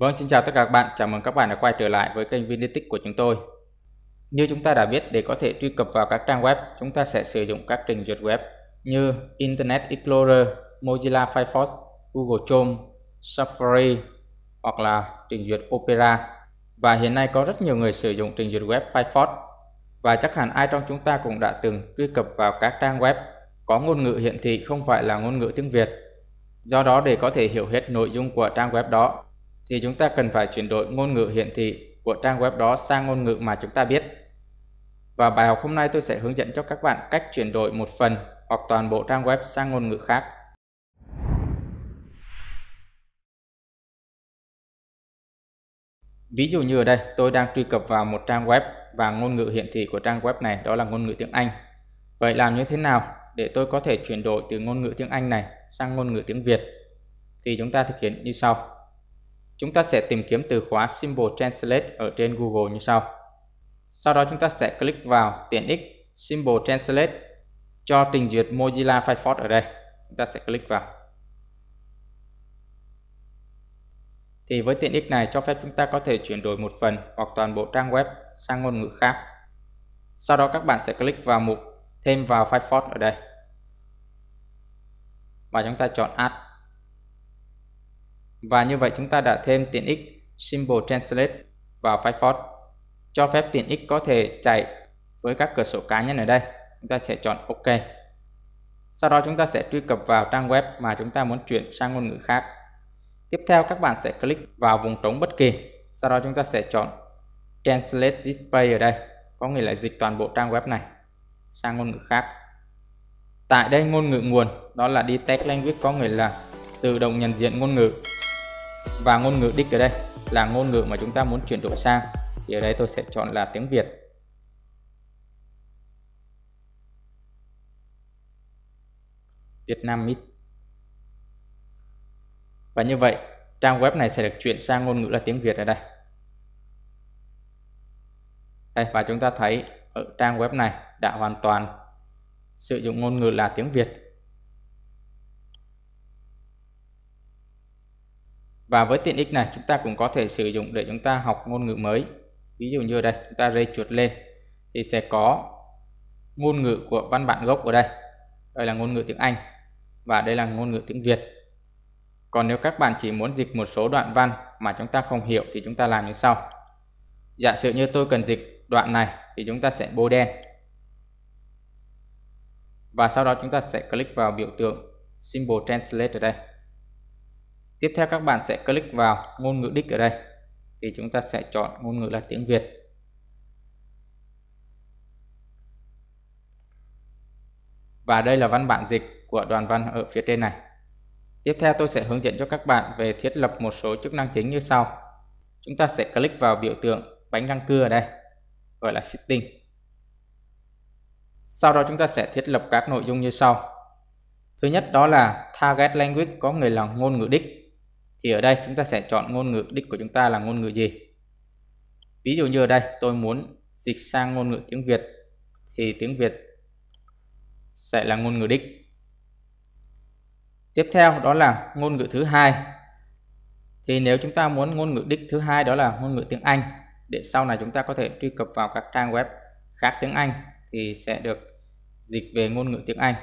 Vâng, xin chào tất cả các bạn. Chào mừng các bạn đã quay trở lại với kênh Vinetics của chúng tôi. Như chúng ta đã biết, để có thể truy cập vào các trang web, chúng ta sẽ sử dụng các trình duyệt web như Internet Explorer, Mozilla Firefox, Google Chrome, Safari hoặc là trình duyệt Opera. Và hiện nay có rất nhiều người sử dụng trình duyệt web Firefox và chắc hẳn ai trong chúng ta cũng đã từng truy cập vào các trang web có ngôn ngữ hiển thị không phải là ngôn ngữ tiếng Việt. Do đó để có thể hiểu hết nội dung của trang web đó, thì chúng ta cần phải chuyển đổi ngôn ngữ hiển thị của trang web đó sang ngôn ngữ mà chúng ta biết. Và bài học hôm nay tôi sẽ hướng dẫn cho các bạn cách chuyển đổi một phần hoặc toàn bộ trang web sang ngôn ngữ khác. Ví dụ như ở đây, tôi đang truy cập vào một trang web và ngôn ngữ hiển thị của trang web này đó là ngôn ngữ tiếng Anh. Vậy làm như thế nào để tôi có thể chuyển đổi từ ngôn ngữ tiếng Anh này sang ngôn ngữ tiếng Việt? Thì chúng ta thực hiện như sau. Chúng ta sẽ tìm kiếm từ khóa Symbol Translate ở trên Google như sau. Sau đó chúng ta sẽ click vào tiện ích Symbol Translate cho trình duyệt Mozilla Firefox ở đây. Chúng ta sẽ click vào. Thì với tiện ích này cho phép chúng ta có thể chuyển đổi một phần hoặc toàn bộ trang web sang ngôn ngữ khác. Sau đó các bạn sẽ click vào mục thêm vào Firefox ở đây. Và chúng ta chọn Add và như vậy chúng ta đã thêm tiện ích Symbol Translate vào Firefox cho phép tiện ích có thể chạy với các cửa sổ cá nhân ở đây. Chúng ta sẽ chọn OK. Sau đó chúng ta sẽ truy cập vào trang web mà chúng ta muốn chuyển sang ngôn ngữ khác. Tiếp theo các bạn sẽ click vào vùng trống bất kỳ. Sau đó chúng ta sẽ chọn Translate this page ở đây, có nghĩa là dịch toàn bộ trang web này sang ngôn ngữ khác. Tại đây ngôn ngữ nguồn đó là Detect Language có nghĩa là tự động nhận diện ngôn ngữ và ngôn ngữ đích ở đây là ngôn ngữ mà chúng ta muốn chuyển đổi sang thì ở đây tôi sẽ chọn là tiếng Việt Việt Nam Mít và như vậy trang web này sẽ được chuyển sang ngôn ngữ là tiếng Việt ở đây đây và chúng ta thấy ở trang web này đã hoàn toàn sử dụng ngôn ngữ là tiếng Việt Và với tiện ích này chúng ta cũng có thể sử dụng để chúng ta học ngôn ngữ mới. Ví dụ như ở đây chúng ta rê chuột lên thì sẽ có ngôn ngữ của văn bản gốc ở đây. Đây là ngôn ngữ tiếng Anh và đây là ngôn ngữ tiếng Việt. Còn nếu các bạn chỉ muốn dịch một số đoạn văn mà chúng ta không hiểu thì chúng ta làm như sau. Giả sử như tôi cần dịch đoạn này thì chúng ta sẽ bôi đen. Và sau đó chúng ta sẽ click vào biểu tượng Symbol Translate ở đây. Tiếp theo các bạn sẽ click vào ngôn ngữ đích ở đây thì chúng ta sẽ chọn ngôn ngữ là tiếng Việt. Và đây là văn bản dịch của đoàn văn ở phía trên này. Tiếp theo tôi sẽ hướng dẫn cho các bạn về thiết lập một số chức năng chính như sau. Chúng ta sẽ click vào biểu tượng bánh răng cưa ở đây, gọi là sitting. Sau đó chúng ta sẽ thiết lập các nội dung như sau. Thứ nhất đó là target language có nghĩa là ngôn ngữ đích thì ở đây chúng ta sẽ chọn ngôn ngữ đích của chúng ta là ngôn ngữ gì ví dụ như ở đây tôi muốn dịch sang ngôn ngữ tiếng Việt thì tiếng Việt sẽ là ngôn ngữ đích tiếp theo đó là ngôn ngữ thứ hai thì nếu chúng ta muốn ngôn ngữ đích thứ hai đó là ngôn ngữ tiếng Anh để sau này chúng ta có thể truy cập vào các trang web khác tiếng Anh thì sẽ được dịch về ngôn ngữ tiếng Anh.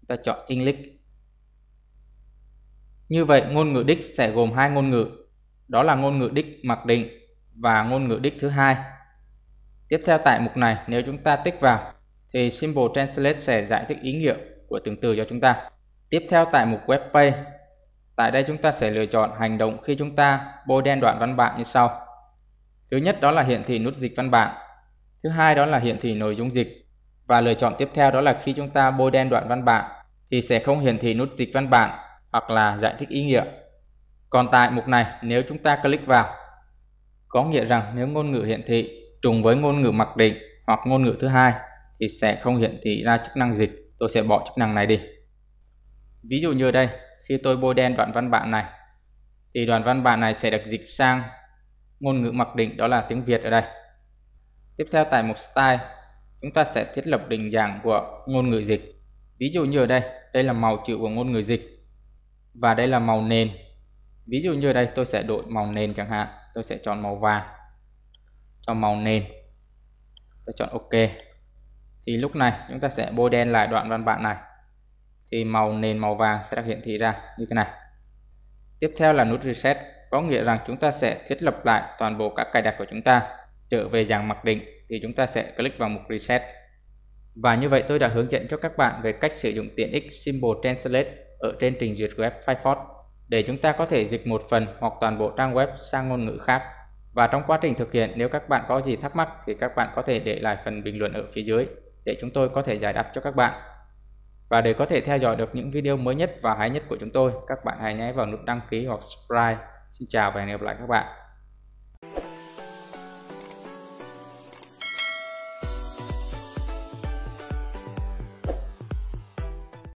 Chúng ta chọn English như vậy, ngôn ngữ đích sẽ gồm hai ngôn ngữ, đó là ngôn ngữ đích mặc định và ngôn ngữ đích thứ hai. Tiếp theo tại mục này, nếu chúng ta tích vào, thì Symbol Translate sẽ giải thích ý nghĩa của từng từ cho chúng ta. Tiếp theo tại mục Web tại đây chúng ta sẽ lựa chọn hành động khi chúng ta bôi đen đoạn văn bản như sau. Thứ nhất đó là hiển thị nút dịch văn bản. Thứ hai đó là hiển thị nội dung dịch. Và lựa chọn tiếp theo đó là khi chúng ta bôi đen đoạn văn bản thì sẽ không hiển thị nút dịch văn bản hoặc là giải thích ý nghĩa. Còn tại mục này, nếu chúng ta click vào, có nghĩa rằng nếu ngôn ngữ hiển thị trùng với ngôn ngữ mặc định hoặc ngôn ngữ thứ hai thì sẽ không hiển thị ra chức năng dịch. Tôi sẽ bỏ chức năng này đi. Ví dụ như đây, khi tôi bôi đen đoạn văn bản này, thì đoạn văn bản này sẽ được dịch sang ngôn ngữ mặc định đó là tiếng Việt ở đây. Tiếp theo tại mục Style, chúng ta sẽ thiết lập định dạng của ngôn ngữ dịch. Ví dụ như ở đây, đây là màu chữ của ngôn ngữ dịch và đây là màu nền ví dụ như đây tôi sẽ đổi màu nền chẳng hạn tôi sẽ chọn màu vàng cho màu nền tôi chọn ok thì lúc này chúng ta sẽ bôi đen lại đoạn văn bản này thì màu nền màu vàng sẽ được hiển thị ra như thế này tiếp theo là nút reset có nghĩa rằng chúng ta sẽ thiết lập lại toàn bộ các cài đặt của chúng ta trở về dạng mặc định thì chúng ta sẽ click vào mục reset và như vậy tôi đã hướng dẫn cho các bạn về cách sử dụng tiện ích Symbol Translate ở trên trình duyệt web Firefox để chúng ta có thể dịch một phần hoặc toàn bộ trang web sang ngôn ngữ khác. Và trong quá trình thực hiện nếu các bạn có gì thắc mắc thì các bạn có thể để lại phần bình luận ở phía dưới để chúng tôi có thể giải đáp cho các bạn. Và để có thể theo dõi được những video mới nhất và hay nhất của chúng tôi, các bạn hãy nhé vào nút đăng ký hoặc subscribe. Xin chào và hẹn gặp lại các bạn.